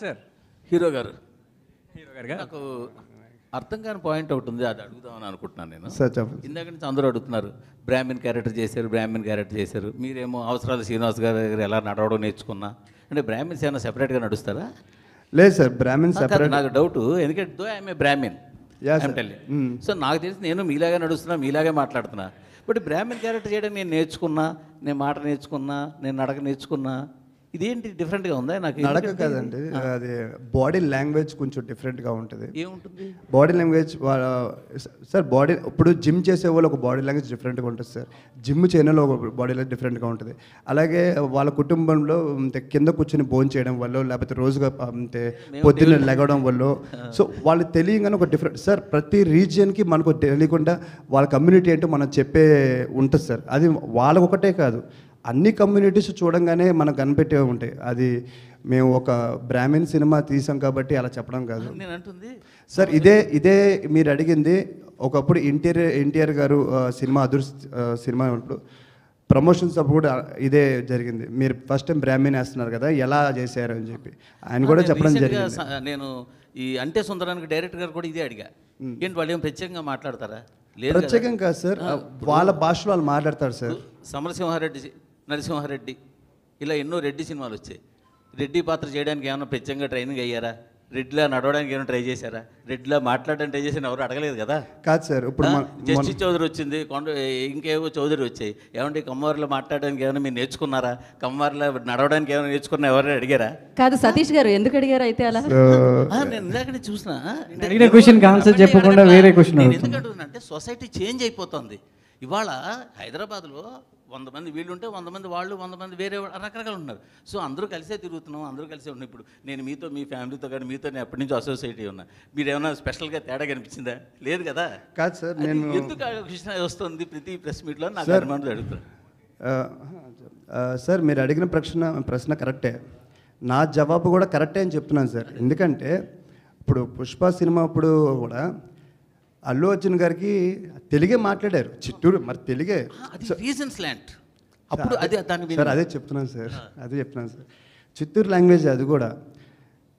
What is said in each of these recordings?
Sir hero గారు hero గారు నాకు అర్థం కాని పాయింట్ ఒకటి ఉంది అది అడుగుదామని అనుకుంటున్నాను నేను సార్ చెప్పండి ఇందాక నుంచి అందరూ అడుగుతున్నారు బ్రాహ్మణ్ క్యారెక్టర్ చేశారు బ్రాహ్మణ్ క్యారెక్టర్ చేశారు మీరేమో అవసరాలు శ్రీనివాస్ గారి దగ్గర ఎలా నడవడం నేర్చుకున్నా అంటే బ్రాహ్మిన్స్ ఏమైనా సెపరేట్గా నడుస్తారా లేదు సార్ బ్రాహ్మణ్ సెపరేట్ నాకు డౌట్ ఎందుకంటే though I'm a Brahmin so hmm. నాకు తెలిసి నేను మీలాగే నడుస్తున్నా మీలాగే మాట్లాడుతున్నా బట్ బ్రాహ్మణ్ క్యారెక్టర్ చేయడం నేను నేర్చుకున్నా నేను మాట నేర్చుకున్నా నేను నడక నేర్చుకున్నా ఇదేంటి డిఫరెంట్గా ఉందా నాకు నడక కదండి అది బాడీ లాంగ్వేజ్ కొంచెం డిఫరెంట్గా ఉంటుంది ఏముంటుంది బాడీ లాంగ్వేజ్ సార్ బాడీ ఇప్పుడు జిమ్ చేసే వాళ్ళు ఒక బాడీ లాంగ్వేజ్ డిఫరెంట్గా ఉంటుంది సార్ జిమ్ చేయడంలో ఒక బాడీ లాంగ్వేజ్ డిఫరెంట్గా ఉంటుంది అలాగే వాళ్ళ కుటుంబంలో కింద కూర్చొని భోజనం చేయడం వల్ల లేకపోతే రోజుగా అంటే పొద్దున్న లెగడం వల్ల సో వాళ్ళు తెలియగానే ఒక డిఫరెంట్ సార్ ప్రతి రీజియన్కి మనకు తెలియకుండా వాళ్ళ కమ్యూనిటీ అంటే మనం చెప్పే ఉంటుంది సార్ అది వాళ్ళకొకటే కాదు అన్ని కమ్యూనిటీస్ చూడంగానే మనకు కనిపెట్టే ఉంటాయి అది మేము ఒక బ్రాహ్మీణ్ సినిమా తీసాం కాబట్టి అలా చెప్పడం కాదు సార్ ఇదే ఇదే మీరు అడిగింది ఒకప్పుడు ఇంటీరియర్ ఎన్టీఆర్ గారు సినిమా అదురు సినిమా ఉన్నప్పుడు ప్రమోషన్స్ అప్పుడు కూడా ఇదే జరిగింది మీరు ఫస్ట్ టైం బ్రాహ్మీణ్ వేస్తున్నారు కదా ఎలా చేశారు అని చెప్పి ఆయన కూడా చెప్పడం జరిగింది నేను ఈ అంటే సుందరానికి డైరెక్టర్ గారు కూడా ఇదే అడిగా ఏంటి వాళ్ళు ఏం ప్రత్యేకంగా మాట్లాడతారా ప్రత్యేకం కాదు సార్ వాళ్ళ భాషలో వాళ్ళు మాట్లాడతారు సార్ సమరసింహారెడ్డి నరసింహారెడ్డి ఇలా ఎన్నో రెడ్డి సినిమాలు వచ్చాయి రెడ్డి పాత్ర చేయడానికి ఏమైనా ప్రత్యేకంగా ట్రైనింగ్ అయ్యారా రెడ్డిలా నడవడానికి ఏమైనా ట్రై చేశారా రెడ్డిలా మాట్లాడడానికి ట్రై చేసిన ఎవరు అడగలేదు కదా కాదు సార్ ఇప్పుడు జస్టిస్ చౌదరి వచ్చింది కొండ ఇంకేవో చౌదరి వచ్చాయి ఏమంటే కమ్మవారిలో మాట్లాడడానికి ఏమైనా మీరు నేర్చుకున్నారా కమ్మవారిలో నడవడానికి ఏమైనా నేర్చుకున్నా ఎవరైనా అడిగారా కాదు సతీష్ గారు ఎందుకు అడిగారు అయితే అలా నేను ఇందాకనే చూసిన క్వశ్చన్ ఆన్సర్ చెప్పకుండా వేరే క్వశ్చన్ ఎందుకంటే సొసైటీ చేంజ్ అయిపోతుంది ఇవాళ హైదరాబాద్లో వంద మంది ఉంటే వంద మంది వాళ్ళు వంద మంది వేరే రకరకాలు ఉన్నారు సో అందరూ కలిసే తిరుగుతున్నాం అందరూ కలిసే ఉన్నాం ఇప్పుడు నేను మీతో మీ ఫ్యామిలీతో కానీ మీతో నేను ఎప్పటి నుంచి అసోసియేట్ ఉన్నా మీరు ఏమైనా స్పెషల్గా తేడా కనిపించిందా లేదు కదా కాదు సార్ నేను ఎందుకు కృష్ణ వస్తుంది ప్రతి ప్రెస్ మీట్లో నాకు అనుమానం అడుగుతాను సార్ మీరు అడిగిన ప్రశ్న ప్రశ్న కరెక్టే నా జవాబు కూడా కరెక్టే అని చెప్తున్నాను సార్ ఎందుకంటే ఇప్పుడు పుష్ప సినిమా అప్పుడు కూడా అల్లు అర్జున్ గారికి తెలుగే మాట్లాడారు చిట్టూరు మరి తెలుగే రీజన్స్ అప్పుడు అదే సార్ అదే చెప్తున్నాను సార్ అదే చెప్తున్నాను సార్ చిత్తూరు లాంగ్వేజ్ అది కూడా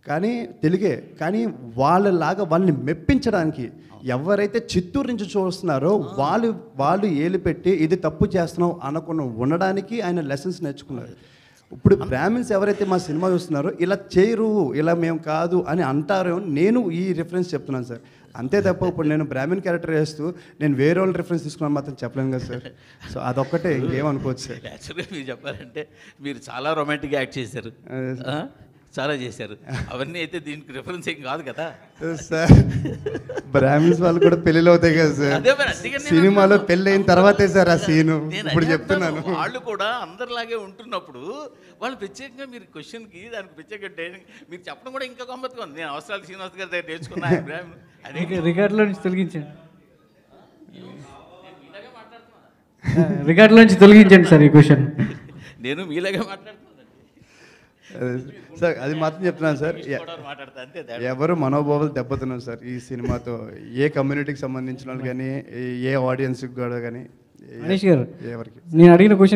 కానీ తెలుగే కానీ వాళ్ళలాగా వాళ్ళని మెప్పించడానికి ఎవరైతే చిత్తూరు నుంచి చూస్తున్నారో వాళ్ళు వాళ్ళు ఏలు పెట్టి ఇది తప్పు చేస్తున్నాం అనుకున్న ఉండడానికి ఆయన లెసన్స్ నేర్చుకున్నారు ఇప్పుడు బ్రాహ్మిన్స్ ఎవరైతే మా సినిమా చూస్తున్నారో ఇలా చేయరు ఇలా మేము కాదు అని అంటారో నేను ఈ రిఫరెన్స్ చెప్తున్నాను సార్ అంతే తప్ప ఇప్పుడు నేను బ్రాహ్మిన్ క్యారెక్టర్ చేస్తూ నేను వేరే వాళ్ళు రిఫరెన్స్ తీసుకున్నాను మాత్రం చెప్పలేను కదా సార్ సో అదొక్కటే ఇంకేమనుకోవచ్చు సార్ యాక్చువల్గా మీరు చెప్పాలంటే మీరు చాలా రొమాంటిక్గా యాక్ట్ చేశారు చాలా చేశారు అవన్నీ అయితే దీనికి రిఫరెన్స్ ఏం కాదు కదా సార్ బ్రాహ్మిన్స్ వాళ్ళు కూడా పెళ్ళిలో అవుతాయి కదా సార్ సినిమాలో పెళ్ళి అయిన తర్వాతే సార్ ఆ సీను ఇప్పుడు చెప్తున్నాను వాళ్ళు కూడా అందరిలాగే ఉంటున్నప్పుడు వాళ్ళు ప్రత్యేకంగా మీరు క్వశ్చన్కి దానికి ప్రత్యేక మీరు చెప్పడం కూడా ఇంకా గమ్మత్తుగా ఉంది నేను అవసరాలు శ్రీనివాస్ గారి దగ్గర నేర్చుకున్నా అదే రికార్డులో నుంచి తొలగించండి రికార్డులో నుంచి తొలగించండి సార్ ఈ క్వశ్చన్ నేను మీలాగే మాట్లాడుతున్నాను సార్ అది మాత్రం చెప్తున్నాను సార్ ఎవరు మనోభావాలు దెబ్బతున్నాం సార్ ఈ సినిమాతో ఏ కమ్యూనిటీకి సంబంధించిన వాళ్ళు కానీ ఏ ఆడియన్స్కి కూడా కానీ ఎవరికి నేను అడిగిన క్వశ్చన్